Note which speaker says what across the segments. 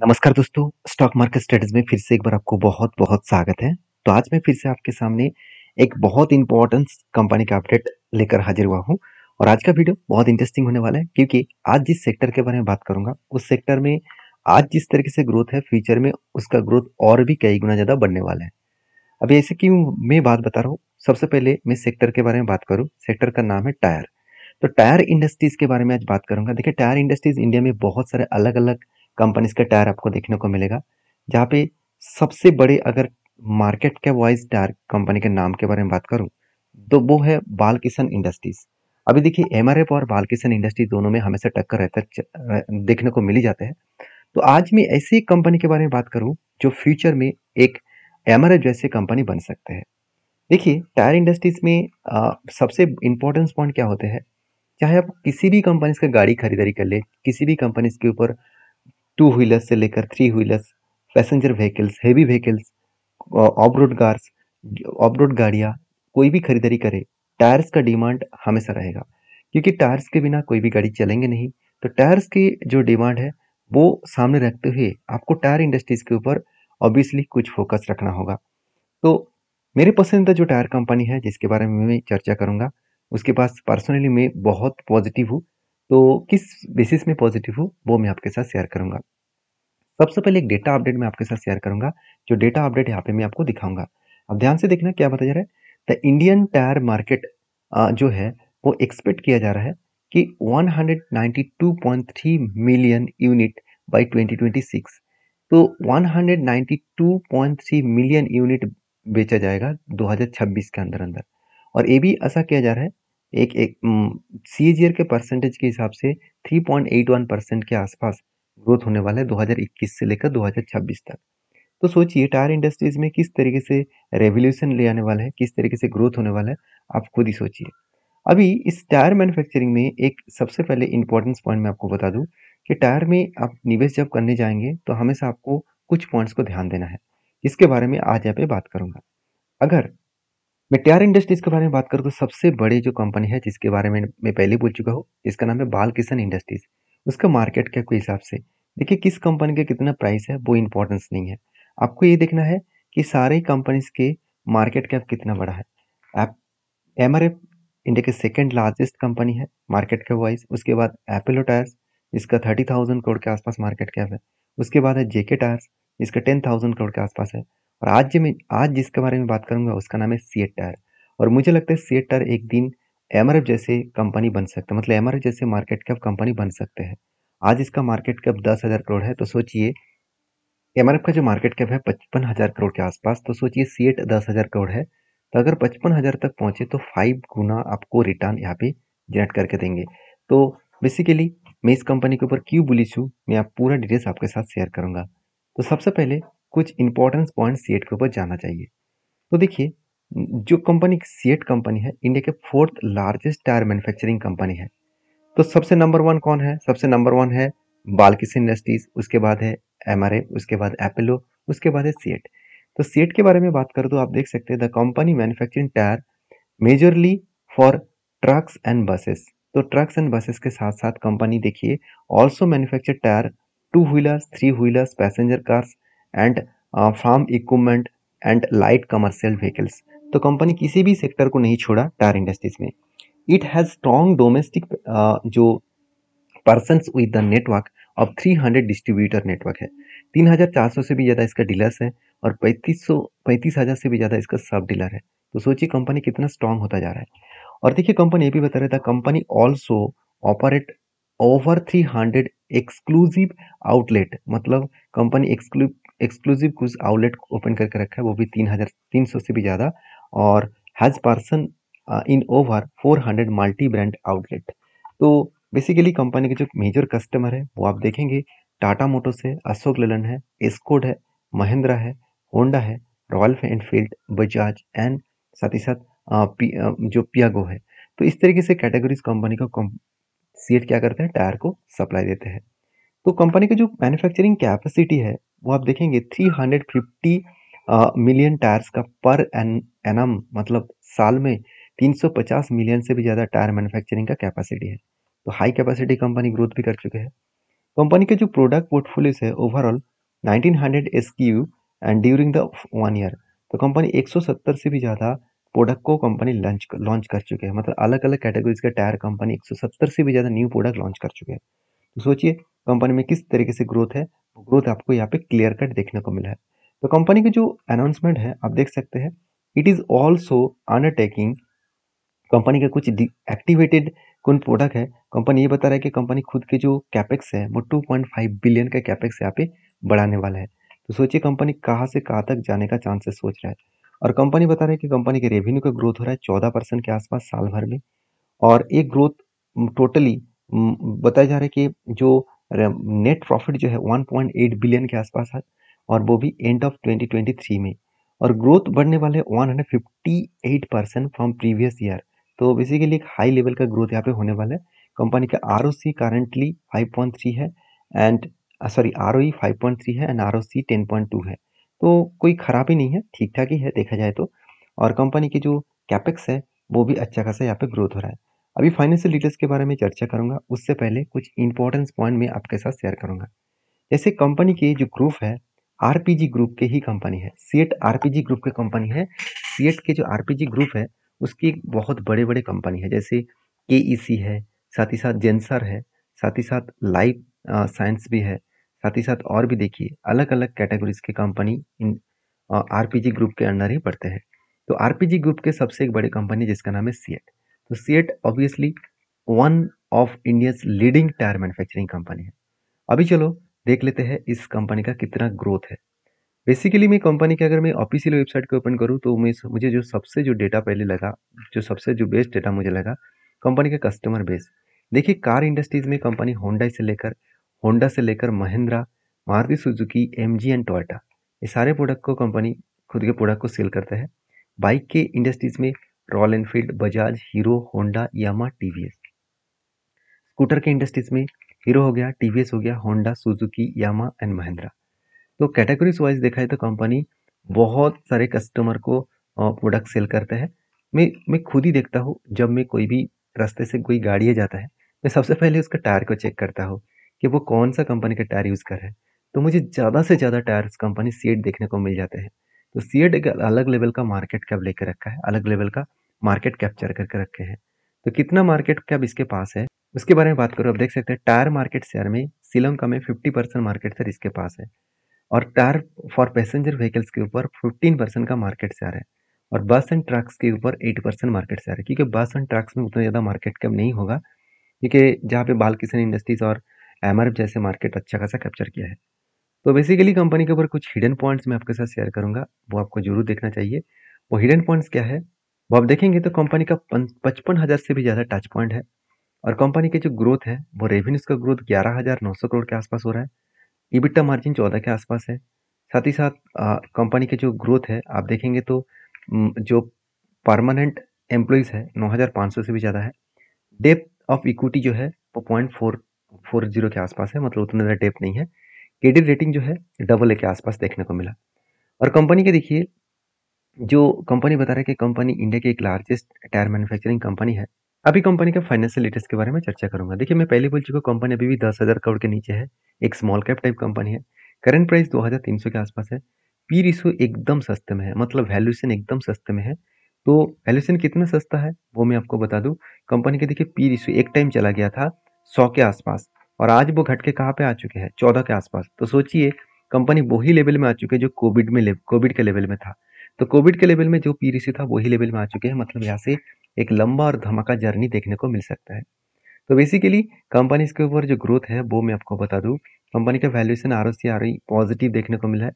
Speaker 1: नमस्कार दोस्तों stock market studies में फिर से एक बार आपको बहुत बहुत स्वागत है तो आज मैं फिर से आपके सामने एक बहुत इंपॉर्टेंट कंपनी का अपडेट लेकर हाजिर हुआ हूँ और आज का वीडियो बहुत इंटरेस्टिंग होने वाला है क्योंकि आज जिस सेक्टर के बारे में बात करूंगा उस सेक्टर में आज जिस तरीके से ग्रोथ है फ्यूचर में उसका ग्रोथ और भी कई गुना ज़्यादा बढ़ने वाला है अब ऐसे क्यों मैं बात बता रहा हूँ सबसे पहले मैं सेक्टर के बारे में बात करूँ सेक्टर का नाम है टायर तो टायर इंडस्ट्रीज़ के बारे में आज बात करूंगा देखिए टायर इंडस्ट्रीज़ इंडिया में बहुत सारे अलग अलग कंपनीज का टायर आपको देखने को मिलेगा जहाँ पे सबसे बड़े अगर मार्केट के वाइज टायर कंपनी के नाम के बारे में बात करूँ तो वो है बाल किशन इंडस्ट्रीज़ अभी देखिए एम और बाल किशन इंडस्ट्रीज दोनों में हमेशा टक्कर रहता देखने को मिली जाते हैं तो आज मैं ऐसी कंपनी के बारे में बात करूँ जो फ्यूचर में एक एम जैसी कंपनी बन सकते हैं देखिए टायर इंडस्ट्रीज़ में आ, सबसे इम्पोर्टेंस पॉइंट क्या होते हैं चाहे आप किसी भी कंपनीज का गाड़ी खरीदारी कर ले किसी भी कंपनीज के ऊपर टू व्हीलर्स से लेकर three wheelers passenger vehicles heavy vehicles off road cars off road गाड़ियाँ कोई भी खरीदारी करे टायर्स का डिमांड हमेशा रहेगा क्योंकि टायर्स के बिना कोई भी गाड़ी चलेंगे नहीं तो टायर्स की जो डिमांड है वो सामने रखते हुए आपको टायर इंडस्ट्रीज के ऊपर ऑब्वियसली कुछ फोकस रखना होगा तो मेरे पसंदीदा जो टायर कंपनी है जिसके बारे में मैं चर्चा करूँगा उसके पास पर्सनली मैं बहुत पॉजिटिव हूँ तो किस बेसिस में पॉजिटिव हो वो मैं आपके साथ शेयर करूंगा सबसे पहले एक डेटा अपडेट मैं आपके साथ शेयर करूंगा जो डेटा अपडेट यहाँ पे मैं आपको दिखाऊंगा अब ध्यान से देखना क्या बताया जा रहा है द इंडियन टायर मार्केट जो है वो एक्सपेक्ट किया जा रहा है कि 192.3 मिलियन यूनिट बाय 2026 तो 192.3 मिलियन यूनिट बेचा जाएगा 2026 के अंदर अंदर और ये भी ऐसा किया जा रहा है एक एक सी जी के परसेंटेज के हिसाब से 3.81 परसेंट के आसपास ग्रोथ होने वाला है 2021 से लेकर 2026 तक तो सोचिए टायर इंडस्ट्रीज में किस तरीके से रेवोल्यूशन ले आने वाला है किस तरीके से ग्रोथ होने वाला है आप खुद ही सोचिए अभी इस टायर मैन्युफैक्चरिंग में एक सबसे पहले इंपॉर्टेंस पॉइंट मैं आपको बता दूं कि टायर में आप निवेश जब करने जाएंगे तो हमेशा आपको कुछ पॉइंट्स को ध्यान देना है इसके बारे में आज यहाँ पे बात करूँगा अगर मैं मिट्यार इंडस्ट्रीज़ के बारे में बात करूँ तो सबसे बड़ी जो कंपनी है जिसके बारे में मैं पहले बोल चुका हूँ इसका नाम है बाल किशन इंडस्ट्रीज़ उसका मार्केट कैप के हिसाब से देखिए किस कंपनी का कितना प्राइस है वो इम्पोर्टेंस नहीं है आपको ये देखना है कि सारे कंपनीज के मार्केट कैप कितना बड़ा है ऐप एम आर एफ इंडिया के सेकेंड लार्जेस्ट कंपनी है मार्केट कैप वाइज उसके बाद एपेलो टायर्स जिसका थर्टी थाउजेंड करोड़ के आसपास मार्केट कैप है उसके बाद है जेके टायर्स जिसका टेन थाउजेंड करोड़ के आसपास है और आज मैं आज जिसके बारे में बात करूंगा उसका नाम है सीएट टायर और मुझे लगता है सीएट टायर एक दिन एम जैसे कंपनी बन सकते हैं मतलब एमआरएफ जैसे मार्केट कैप कंपनी बन सकते हैं आज इसका मार्केट कैप दस हज़ार करोड़ है तो सोचिए एम का जो मार्केट कैप है पचपन हज़ार करोड़ के आसपास तो सोचिए सीएट दस हज़ार करोड़ है तो अगर पचपन हज़ार तक पहुँचे तो फाइव गुना आपको रिटर्न यहाँ पे जनरेट करके देंगे तो बेसिकली मैं इस कंपनी के ऊपर क्यों बुलिश हूँ मैं आप पूरा डिटेल्स आपके साथ शेयर करूँगा तो सबसे पहले कुछ इंपॉर्टेंस पॉइंट सीएट के ऊपर जाना चाहिए तो देखिए जो कंपनी सीएट कंपनी है इंडिया के fourth largest tyre manufacturing company है तो सबसे नंबर वन कौन है सबसे नंबर वन है बालकिस इंडस्ट्रीज उसके बाद है एम उसके बाद एपेलो उसके बाद है सीएट तो सीएट के बारे में बात कर तो आप देख सकते हैं the company manufacturing tyre majorly for trucks and buses तो ट्रक्स एंड बसेस के साथ साथ कंपनी देखिए also manufacture tyre two wheelers three wheelers passenger cars and farm equipment and light commercial vehicles तो कंपनी किसी भी सेक्टर को नहीं छोड़ा टायर इंडस्ट्रीज में इट हैज़ स्ट्रॉन्ग डोमेस्टिक जो पर्सन विद द नेटवर्क अब 300 डिस्ट्रीब्यूटर नेटवर्क है 3400 से भी ज़्यादा इसका डीलर्स है और पैंतीस हजार से भी ज़्यादा इसका सब डीलर है तो सोचिए कंपनी कितना स्ट्रांग होता जा रहा है और देखिए कंपनी ये भी बता रहा था company also operate over 300 exclusive outlet मतलब कंपनी एक्सक्लू एक्सक्लूसिव कुछ आउटलेट ओपन करके रखा है वो भी तीन हज़ार तीन सौ से भी ज़्यादा और has presence in over four hundred multi brand outlet तो बेसिकली कंपनी के जो मेजर कस्टमर है वो आप देखेंगे टाटा मोटर्स है अशोक लेलन है एस्कोड है महिंद्रा है होंडा है रॉयल एनफील्ड बजाज एंड साथ ही साथ uh, uh, जो पियागो है तो इस तरीके से कैटेगरीज कंपनी का सीट क्या करते हैं टायर को सप्लाई देते हैं तो कंपनी की जो मैन्युफैक्चरिंग कैपेसिटी है वो आप देखेंगे 350 मिलियन टायर्स का पर एन एनम मतलब साल में 350 मिलियन से भी ज़्यादा टायर मैन्युफैक्चरिंग का कैपेसिटी है तो हाई कैपेसिटी कंपनी ग्रोथ भी कर चुके हैं कंपनी के जो प्रोडक्ट पोर्टफोलियोस है overall 1900 hundred S and during the one year तो कंपनी 170 से भी ज़्यादा प्रोडक्ट को कंपनी लॉन्च लॉन्च कर चुके हैं मतलब अलग अलग कैटेगरीज के टायर कंपनी 170 से भी ज़्यादा न्यू प्रोडक्ट लॉन्च कर चुके हैं तो सोचिए कंपनी में किस तरीके से ग्रोथ है वो ग्रोथ आपको यहाँ पे क्लियर कट देखने को मिला है तो कंपनी की जो अनाउंसमेंट है आप देख सकते हैं it is also undertaking company का कुछ एक्टिवेटेड कौन प्रोडक्ट है कंपनी ये बता रहा है कि कंपनी खुद के जो कैपेक्स है वो टू बिलियन का कैपेक्स यहाँ पे बढ़ाने वाला है तो सोचिए कंपनी कहाँ से कहाँ तक जाने का चांसेस सोच रहा है और कंपनी बता रही है कि कंपनी के रेवेन्यू का ग्रोथ हो रहा है चौदह परसेंट के आसपास साल भर में और ये ग्रोथ टोटली बताया जा रहा है कि जो नेट प्रॉफिट जो है 1.8 बिलियन के आसपास है और वो भी एंड ऑफ 2023 में और ग्रोथ बढ़ने वाले 158 परसेंट फ्रॉम प्रीवियस ईयर तो बेसिकली एक हाई लेवल का ग्रोथ यहाँ पे होने वाला है कंपनी का R O C currently five point three है and sorry R O E five point three है and R O C ten point two है तो कोई खराबी नहीं है ठीक ठाक ही है देखा जाए तो और कंपनी के जो कैपेक्स है वो भी अच्छा खासा यहाँ पे ग्रोथ हो रहा है अभी फाइनेंशियल डिटेल्स के बारे में चर्चा करूंगा उससे पहले कुछ इंपॉर्टेंस पॉइंट मैं आपके साथ शेयर करूंगा जैसे कंपनी के जो ग्रुप है आर ग्रुप के ही कंपनी है सीएट आरपीजी ग्रुप के कंपनी है सीएट के जो आर ग्रुप है उसकी बहुत बड़े बड़े कंपनी है जैसे के e है साथ ही साथ जेंसर है साथ ही साथ लाइफ साइंस भी है साथ ही साथ और भी देखिए अलग अलग कैटेगरीज के कंपनी इन आरपीजी ग्रुप के अंडर ही पड़ते हैं तो आरपीजी ग्रुप के सबसे एक बड़ी कंपनी जिसका नाम है सीएट तो CEAT obviously one of India's leading tyre manufacturing company है अभी चलो देख लेते हैं इस कंपनी का कितना ग्रोथ है बेसिकली मैं कंपनी के अगर मैं ऑफिशियल वेबसाइट को ओपन करूँ तो मैं मुझे जो सबसे जो डेटा पहले लगा जो सबसे जो बेस्ट डेटा मुझे लगा कंपनी का कस्टमर बेस देखिए कार इंडस्ट्रीज में कंपनी होंडा से लेकर होंडा से लेकर Mahindra Maruti Suzuki M and Toyota ये सारे प्रोडक्ट को कंपनी खुद के प्रोडक्ट को सेल करते हैं बाइक के इंडस्ट्रीज में Royal Enfield Bajaj Hero Honda Yamaha TVS scooter के इंडस्ट्रीज में हीरो हो गया टीवीएस हो गया Honda Suzuki Yamaha and Mahindra तो कैटेगरीज वाइज देखा है तो कंपनी बहुत सारे कस्टमर को प्रोडक्ट सेल करते हैं मैं मैं खुद ही देखता हूँ जब मैं कोई भी रास्ते से कोई गाड़ी जाता है मैं सबसे पहले उसका टायर को चेक करता हूँ कि वो कौन सा कंपनी का टायर यूज़ कर रहा है तो मुझे ज़्यादा से ज़्यादा टायर कंपनी सीट देखने को मिल जाते हैं तो एड एक अलग लेवल का मार्केट कैप लेकर रखा है अलग लेवल का मार्केट कैप्चर करके रखे हैं तो कितना मार्केट कैप इसके पास है उसके बारे में बात करो आप देख सकते हैं टायर मार्केट शेयर में श्रीलंका में फिफ्टी परसेंट मार्केट शेयर इसके पास है और टायर फॉर पैसेंजर व्हीकल्स के ऊपर फिफ्टीन परसेंट का मार्केट शेयर है और बस एंड ट्रक्स के ऊपर एट परसेंट मार्केट शेयर है क्योंकि बस एंड ट्रक्स में उतना ज़्यादा मार्केट कैप नहीं होगा क्योंकि जहाँ पे बाल इंडस्ट्रीज़ और एम जैसे मार्केट अच्छा खासा कैप्चर किया है तो बेसिकली कंपनी के ऊपर कुछ हिडन पॉइंट्स मैं आपके साथ शेयर करूंगा वो आपको जरूर देखना चाहिए वो हिडन पॉइंट्स क्या है वो आप देखेंगे तो कंपनी का पचपन हज़ार से भी ज़्यादा टच पॉइंट है और कंपनी की जो ग्रोथ है वो रेवेन्यूज का ग्रोथ ग्यारह हज़ार नौ सौ करोड़ के आसपास हो रहा है इबिटा मार्जिन चौदह के आसपास है साथ ही साथ कंपनी के जो ग्रोथ है आप देखेंगे तो जो परमानेंट एम्प्लॉयज़ है सौ से भी ज़्यादा है डेप्थ ऑफ इक्विटी जो है वो पॉइंट फोर फोर जीरो के आसपास है मतलब उतना ज़्यादा डेप नहीं है क्रेडिट रेटिंग जो है डबल ए के आसपास देखने को मिला और कंपनी के देखिए जो कंपनी बता रहा है कि कंपनी इंडिया की एक लार्जेस्ट टायर मैन्युफैक्चरिंग कंपनी है अभी कंपनी के फाइनेंशियल लेटेस्ट के बारे में चर्चा करूंगा देखिए मैं पहले बोल चुका हूँ कंपनी अभी भी दस हज़ार करोड़ के नीचे है एक स्मॉल कैप टाइप कंपनी है करंट प्राइस दो हज़ार तीन सौ के आसपास है पी रिशो एकदम सस्ते में है मतलब वैल्यूशन एकदम सस्ते में है तो वैल्यूशन कितना सस्ता है वो मैं आपको बता दूँ कंपनी के देखिए पी रिशो एक टाइम चला गया था सौ के आसपास और आज वो घट के कहाँ पे आ चुके हैं चौदह के आसपास तो सोचिए कंपनी वही लेवल में आ चुके हैं जो कोविड में कोविड के लेवल में था तो कोविड के लेवल में जो पी था वही लेवल में आ चुके हैं मतलब यहाँ से एक लंबा और धमाका जर्नी देखने को मिल सकता है तो बेसिकली कंपनीज के ऊपर जो ग्रोथ है वो मैं आपको बता दूँ कंपनी का valuation R O C R positive देखने को मिला है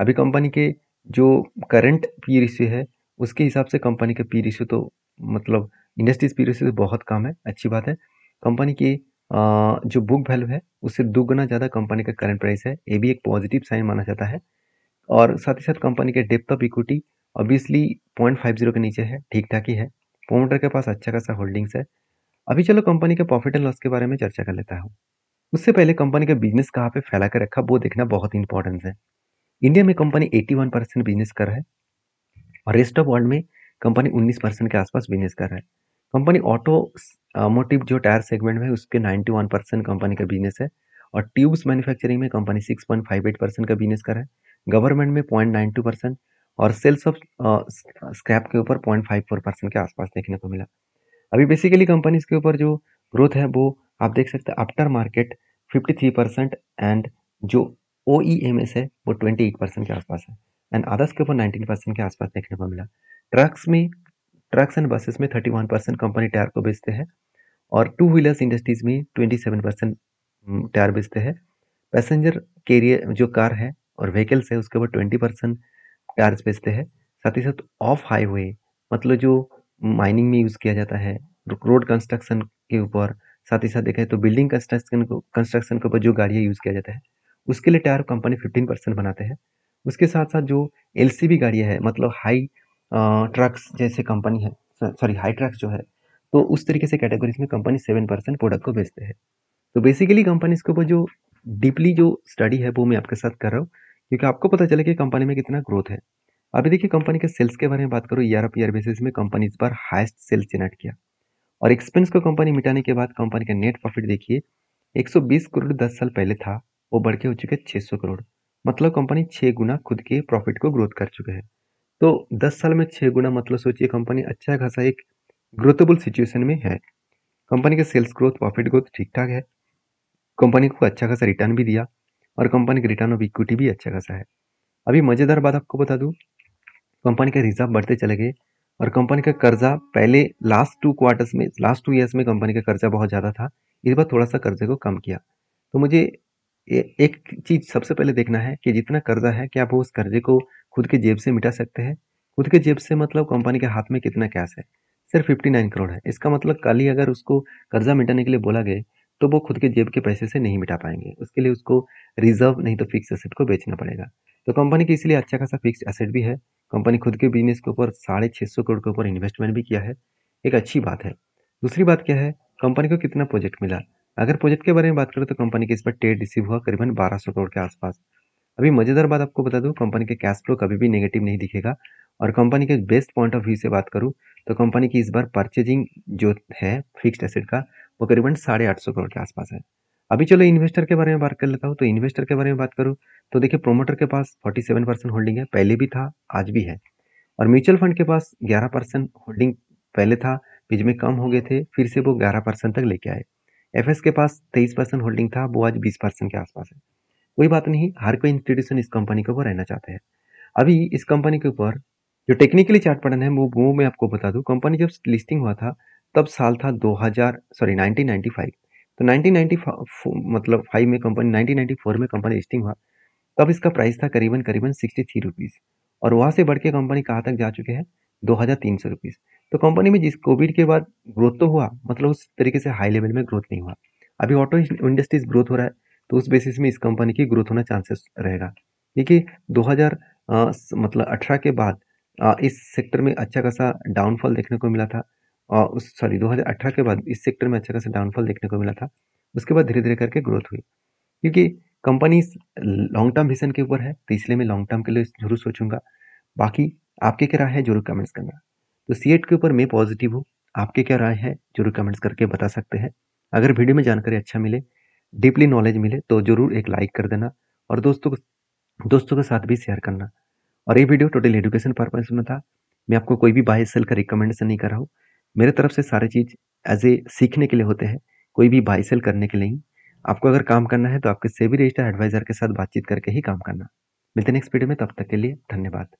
Speaker 1: अभी कंपनी के जो करंट पी रिश्यू है उसके हिसाब से कंपनी का पी रिश्यू तो मतलब इंडस्ट्रीज पी रिश्यू तो बहुत कम है अच्छी बात है कंपनी की जो बुक वैल्यू है उससे दुगुना ज़्यादा कंपनी का करंट प्राइस है ये भी एक पॉजिटिव साइन माना जाता है और साथ ही साथ कंपनी के depth of equity obviously point five zero के नीचे है ठीक ठाक ही है प्रोमोटर के पास अच्छा खासा होल्डिंग्स है अभी चलो कंपनी के प्रॉफिट एंड लॉस के बारे में चर्चा कर लेता हूँ उससे पहले कंपनी का बिजनेस कहाँ पे फैला कर रखा वो देखना बहुत इंपॉर्टेंस है इंडिया में कंपनी 81 परसेंट बिजनेस कर रहा है और रेस्ट ऑफ वर्ल्ड में कंपनी 19 परसेंट के आसपास बिजनेस कर रहा है कंपनी ऑटो मोटिव जो टायर सेगमेंट में है उसके 91 परसेंट कंपनी का बिजनेस है और ट्यूब्स मैन्युफैक्चरिंग में कंपनी 6.58 परसेंट का बिजनेस कर है गवर्नमेंट में पॉइंट नाइन टू परसेंट और सेल्स ऑफ स्क्रैप के ऊपर पॉइंट फाइव फोर परसेंट के आसपास देखने को मिला अभी बेसिकली कंपनी के ऊपर जो ग्रोथ है वो आप देख सकते हैं after market fifty three percent and जो ओ ई एम एस है वो ट्वेंटी एट परसेंट के आसपास है एंड अदर्स के ऊपर नाइनटीन परसेंट के आसपास देखने को मिला ट्रक्स में ट्रक्स एंड बसेस में thirty one percent company tyre को बेचते हैं और टू व्हीलर्स इंडस्ट्रीज में ट्वेंटी सेवन परसेंट टायर बेचते हैं पैसेंजर कैरियर जो कार है और व्हीकल्स है उसके ऊपर ट्वेंटी परसेंट टायर्स बेचते हैं साथ ही साथ ऑफ हाईवे मतलब जो माइनिंग में यूज़ किया जाता है रोड कंस्ट्रक्शन के ऊपर साथ ही साथ देखा तो बिल्डिंग कंस्ट्रक्शन को कंस्ट्रक्शन के ऊपर जो गाड़ियाँ यूज़ किया जाता है उसके लिए टायर कंपनी फिफ्टीन परसेंट बनाते हैं उसके साथ साथ जो एल गाड़ियाँ है मतलब हाई ट्रक्स जैसे कंपनी है सॉरी हाई ट्रक्स जो है तो उस तरीके से कैटेगरीज में कंपनी सेवन परसेंट प्रोडक्ट को बेचते हैं तो बेसिकली कंपनीज के ऊपर जो डीपली जो स्टडी है वो मैं आपके साथ कर रहा हूँ क्योंकि आपको पता चले कि कंपनी में कितना ग्रोथ है अभी देखिए कंपनी के सेल्स के बारे में बात करो ईयर ऑफ ईयर बेसिस में कंपनी इस बार हाइस्ट सेल्स जनरेट किया और एक्सपेंस को कंपनी मिटाने के बाद कंपनी का नेट प्रॉफिट देखिए 120 करोड़ 10 साल पहले था वो बढ़ के हो चुके छः करोड़ मतलब कंपनी छः गुना खुद के प्रॉफिट को ग्रोथ कर चुके हैं तो दस साल में छः गुना मतलब सोचिए कंपनी अच्छा खासा एक ग्रोथेबल सिचुएशन में है कंपनी के सेल्स ग्रोथ प्रॉफिट ग्रोथ ठीक ठाक है कंपनी को अच्छा खासा रिटर्न भी दिया और कंपनी का रिटर्न ऑफ इक्विटी भी अच्छा खासा है अभी मज़ेदार बात आपको बता दूँ कंपनी के रिजर्व बढ़ते चले गए और कंपनी का कर्जा पहले लास्ट टू क्वार्टर्स में लास्ट टू ईयर्स में कंपनी का कर्जा बहुत ज़्यादा था इस बार थोड़ा सा कर्जे को कम किया तो मुझे एक चीज़ सबसे पहले देखना है कि जितना कर्जा है क्या वो उस कर्जे को खुद की जेब से मिटा सकते हैं खुद के जेब से मतलब कंपनी के हाथ में कितना कैश है सिर्फ फिफ्टी नाइन करोड़ है इसका मतलब कल ही अगर उसको कर्जा मिटाने के लिए बोला गया तो वो खुद के जेब के पैसे से नहीं मिटा पाएंगे उसके लिए उसको रिजर्व नहीं तो फिक्स एसेट को बेचना पड़ेगा तो कंपनी के इसलिए अच्छा खासा फिक्स एसेट भी है कंपनी खुद के बिजनेस के ऊपर साढ़े छः सौ करोड़ के ऊपर इन्वेस्टमेंट भी किया है एक अच्छी बात है दूसरी बात क्या है कंपनी को कितना प्रोजेक्ट मिला अगर प्रोजेक्ट के बारे में बात करें तो कंपनी के इस पर ट्रेड रिसीव हुआ करीबन बारह सौ करोड़ के आसपास अभी मज़ेदार बात आपको बता दूँ कंपनी के कैश फ्लो कभी भी नेगेटिव नहीं दिखेगा और कंपनी के बेस्ट पॉइंट ऑफ व्यू से बात करूँ तो कंपनी की इस बार परचेजिंग जो है फिक्स्ड एसेट का वो करीबन साढ़े आठ सौ करोड़ के आसपास है अभी चलो इन्वेस्टर के बारे में बात कर लेता हूँ तो इन्वेस्टर के बारे में बात करूँ तो देखिए प्रोमोटर के पास फोर्टी सेवन परसेंट होल्डिंग है पहले भी था आज भी है और म्यूचुअल फंड के पास ग्यारह परसेंट होल्डिंग पहले था बीच में कम हो गए थे फिर से वो ग्यारह परसेंट तक लेके आए एफ के पास तेईस परसेंट होल्डिंग था वो आज बीस परसेंट के आसपास है कोई बात नहीं हर कोई इंस्टीट्यूशन इस कंपनी के ऊपर रहना चाहते हैं अभी इस कंपनी के ऊपर जो टेक्निकली चार्ट पैटर्न है वो वो मैं आपको बता दूँ कंपनी जब लिस्टिंग हुआ था तब साल था 2000 सॉरी 1995 तो 1995 मतलब फाइव में कंपनी 1994 में कंपनी लिस्टिंग हुआ तब इसका प्राइस था करीबन करीबन सिक्सटी थ्री रुपीज़ और वहाँ से बढ़ के कंपनी कहाँ तक जा चुके हैं दो हज़ार तीन सौ रुपीज़ तो कंपनी में जिस कोविड के बाद ग्रोथ तो हुआ मतलब उस तरीके से हाई लेवल में ग्रोथ नहीं हुआ अभी ऑटो इंडस्ट्रीज ग्रोथ हो रहा है तो उस बेसिस में इस कंपनी की ग्रोथ होना चांसेस रहेगा देखिए दो आ, मतलब 18 के बाद आ, इस सेक्टर में अच्छा खासा डाउनफॉल देखने को मिला था और उस सॉरी 2018 के बाद इस सेक्टर में अच्छा खासा डाउनफॉल देखने को मिला था उसके बाद धीरे धीरे करके ग्रोथ हुई क्योंकि कंपनी लॉन्ग टर्म विजन के ऊपर है तो इसलिए मैं लॉन्ग टर्म के लिए जरूर सोचूंगा बाकी आपकी क्या राय है जरूर कमेंट्स करना तो सी के ऊपर मैं पॉजिटिव हूँ आपकी क्या राय है जरूर कमेंट्स करके बता सकते हैं अगर वीडियो में जानकारी अच्छा मिले डीपली नॉलेज मिले तो ज़रूर एक लाइक कर देना और दोस्तों को दोस्तों के साथ भी शेयर करना और ये वीडियो टोटल एजुकेशन पर्पज में था मैं आपको कोई भी बाय सेल का रिकमेंडेशन नहीं कर रहा हूँ मेरे तरफ से सारे चीज़ एज ए सीखने के लिए होते हैं कोई भी बाय सेल करने के लिए ही आपको अगर काम करना है तो आपके सेबी रजिस्टर एडवाइज़र के साथ बातचीत करके ही काम करना मिलते नेक्स्ट वीडियो में तब तक के लिए धन्यवाद